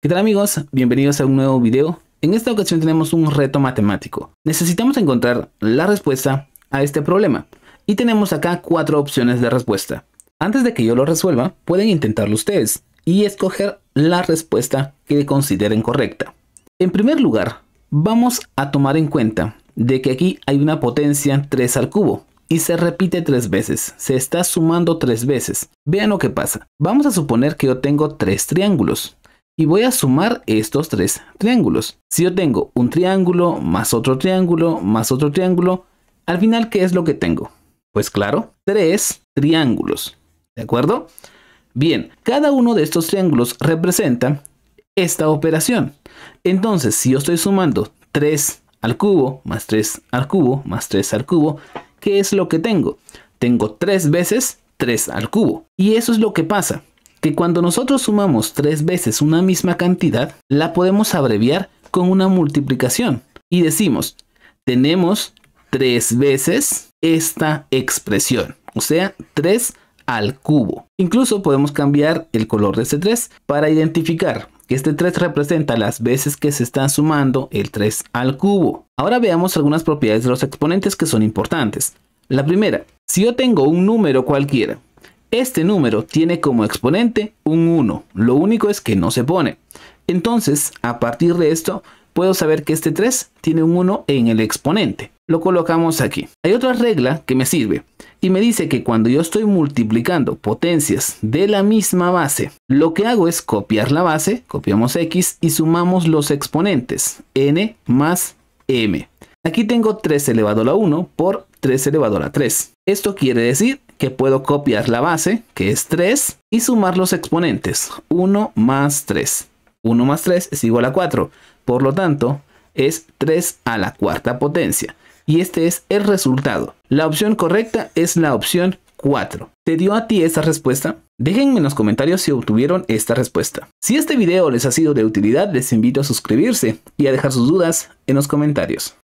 ¿Qué tal amigos? Bienvenidos a un nuevo video. En esta ocasión tenemos un reto matemático. Necesitamos encontrar la respuesta a este problema. Y tenemos acá cuatro opciones de respuesta. Antes de que yo lo resuelva, pueden intentarlo ustedes y escoger la respuesta que consideren correcta. En primer lugar, vamos a tomar en cuenta de que aquí hay una potencia 3 al cubo y se repite tres veces. Se está sumando tres veces. Vean lo que pasa. Vamos a suponer que yo tengo tres triángulos y voy a sumar estos tres triángulos. Si yo tengo un triángulo más otro triángulo más otro triángulo, al final, ¿qué es lo que tengo? Pues claro, tres triángulos. ¿De acuerdo? Bien, cada uno de estos triángulos representa esta operación. Entonces, si yo estoy sumando 3 al cubo, más 3 al cubo, más 3 al cubo, ¿qué es lo que tengo? Tengo tres veces 3 al cubo. Y eso es lo que pasa que cuando nosotros sumamos tres veces una misma cantidad, la podemos abreviar con una multiplicación. Y decimos, tenemos tres veces esta expresión, o sea, 3 al cubo. Incluso podemos cambiar el color de este 3 para identificar que este 3 representa las veces que se están sumando el 3 al cubo. Ahora veamos algunas propiedades de los exponentes que son importantes. La primera, si yo tengo un número cualquiera este número tiene como exponente un 1, lo único es que no se pone. Entonces, a partir de esto, puedo saber que este 3 tiene un 1 en el exponente. Lo colocamos aquí. Hay otra regla que me sirve y me dice que cuando yo estoy multiplicando potencias de la misma base, lo que hago es copiar la base, copiamos x y sumamos los exponentes, n más m. Aquí tengo 3 elevado a la 1 por 3 elevado a la 3. Esto quiere decir que puedo copiar la base, que es 3, y sumar los exponentes. 1 más 3. 1 más 3 es igual a 4. Por lo tanto, es 3 a la cuarta potencia. Y este es el resultado. La opción correcta es la opción 4. ¿Te dio a ti esta respuesta? Déjenme en los comentarios si obtuvieron esta respuesta. Si este video les ha sido de utilidad, les invito a suscribirse y a dejar sus dudas en los comentarios.